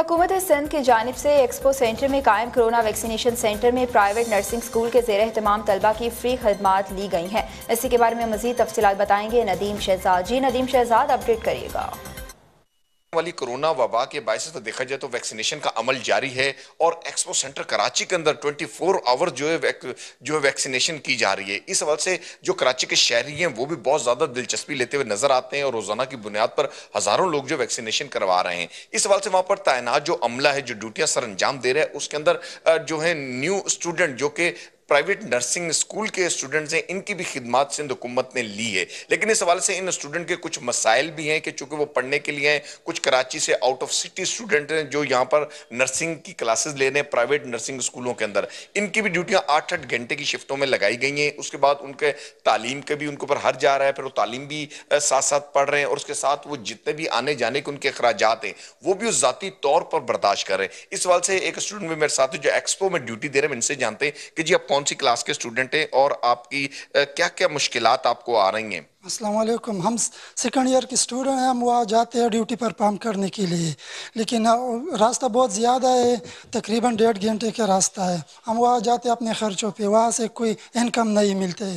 हुकूमत सिंध की जानब से एक्सपो सेंटर में कायम कोरोना वैक्सीनेशन सेंटर में प्राइवेट नर्सिंग स्कूल के जेर तमाम तलबा की फ्री खदमात ली गई हैं इसी के बारे में मजीद तफसीत बताएंगे नदीम शहजाद जी नदीम शहजाद अपडेट करिएगा वाली कोरोना वबा के बायस तो देखा जाए तो वैक्सीनेशन का अमल जारी है और एक्सपो सेंटर कराची के अंदर 24 आवर जो है जो है वैक्सीनेशन की जा रही है इस हवाले से जो कराची के शहरी हैं वो भी बहुत ज़्यादा दिलचस्पी लेते हुए नजर आते हैं और रोज़ाना की बुनियाद पर हज़ारों लोग जो वैक्सीनेशन करवा रहे हैं इस हवाले से वहाँ पर तैनात जो अमला है जो ड्यूटियाँ सर अंजाम दे रहा है उसके अंदर जो है न्यू स्टूडेंट जो कि प्राइवेट नर्सिंग स्कूल के स्टूडेंट्स हैं इनकी भी खिदमत सिंध हुकूमत ने ली है लेकिन इस हवाले से इन स्टूडेंट के कुछ मसाइल भी हैं कि चूंकि वो पढ़ने के लिए हैं कुछ कराची से आउट ऑफ सिटी स्टूडेंट हैं जो यहाँ पर नर्सिंग की क्लासेज ले रहे हैं प्राइवेट नर्सिंग स्कूलों के अंदर इनकी भी ड्यूटियाँ आठ आठ घंटे की शिफ्टों में लगाई गई हैं उसके बाद उनके तालीम के भी उनके ऊपर हर जा रहा है फिर वो तालीम भी साथ साथ पढ़ रहे हैं और उसके साथ वो जितने भी आने जाने के उनके अखराज हैं वो भी उस ज़ाती तौर पर बर्दाश्त कर रहे हैं इस हवाले से एक स्टूडेंट भी मेरे साथ जो एक्सपो में ड्यूटी दे रहे हैं इनसे जानते हैं कि जी आप कौन सी क्लास के स्टूडेंट हैं और आपकी क्या क्या मुश्किल आपको आ रही हैं असलम हम सेकंड ईयर के स्टूडेंट हैं हम वहाँ जाते हैं ड्यूटी पर काम करने के लिए लेकिन रास्ता बहुत ज़्यादा है तकरीबन डेढ़ घंटे का रास्ता है हम वहाँ जाते हैं अपने खर्चों पे वहाँ से कोई इनकम नहीं मिलते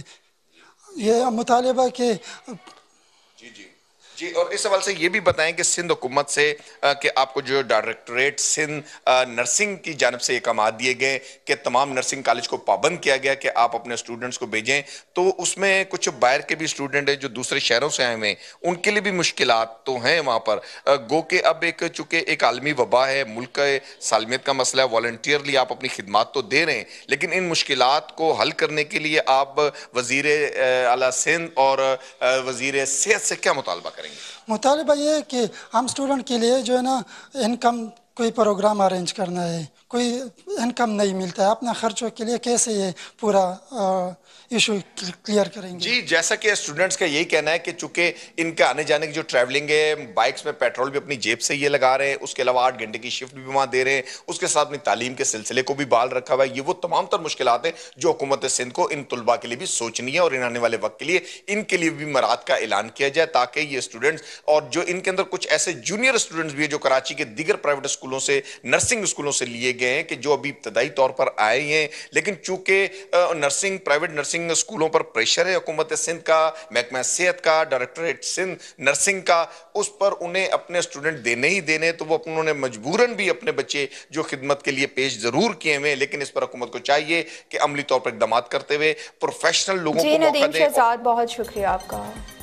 ये मुतालबा के जी जी जी और इस सवाल से ये भी बताएं कि सिंध हुकूमत से कि आपको जो डायरेक्टोरेट सिंध नर्सिंग की जानब से एक आमाद दिए गए कि तमाम नर्सिंग कॉलेज को पाबंद किया गया कि आप अपने स्टूडेंट्स को भेजें तो उसमें कुछ बाहर के भी स्टूडेंट हैं जो दूसरे शहरों से आए हुए हैं उनके लिए भी मुश्किल तो हैं वहाँ पर गो के अब एक चूँकि एक आलमी वबा है मुल्क सालमियत का मसला है वॉल्टियरली आप अपनी खिदमत तो दे रहे हैं लेकिन इन मुश्किल को हल करने के लिए आप वजीर अला सिंध और वजीर सेहत से क्या मुतालबा करें करेंगे मुतालबा ये कि हम स्टूडेंट के लिए जो है ना इनकम कोई प्रोग्राम अरेंज करना है कोई इनकम नहीं मिलता है अपना खर्चों के लिए कैसे ये पूरा इशू क्लियर करेंगे जी जैसा कि स्टूडेंट्स का यही कहना है कि चूंकि इनके आने जाने की जो ट्रैवलिंग है बाइक्स में पेट्रोल भी अपनी जेब से ये लगा रहे हैं उसके अलावा आठ घंटे की शिफ्ट भी वहाँ दे रहे हैं उसके साथ अपनी तालीम के सिलसिले को भी बाल रखा हुआ है ये वो तमाम तर मुश्किल हैं जो हुकूमत सिंध को इन तलबा के लिए भी सोचनी है और इन आने वाले वक्त के लिए इनके लिए भी मराद का ऐलान किया जाए ताकि ये स्टूडेंट्स और जो इनके अंदर कुछ ऐसे जूनियर स्टूडेंट्स भी है जो कराची के दीगर प्राइवेट स्कूलों से नर्सिंग स्कूलों से लिए गए गए हैं कि जो अभी इब्तदाई तौर पर आए हैं लेकिन चूंकि नर्सिंग प्राइवेट नर्सिंग स्कूलों पर प्रेशर है हुकूमत सिंध का महकमा सेहत का डायरेक्टरेट सिंध नर्सिंग का उस पर उन्हें अपने स्टूडेंट देने ही देने तो वो उन्होंने मजबूरन भी अपने बच्चे जो खिदमत के लिए पेश जरूर किए हुए लेकिन इस पर हुकूमत को चाहिए कि अमली तौर पर इकदाम करते हुए प्रोफेशनल लोगों को बहुत शुक्रिया आपका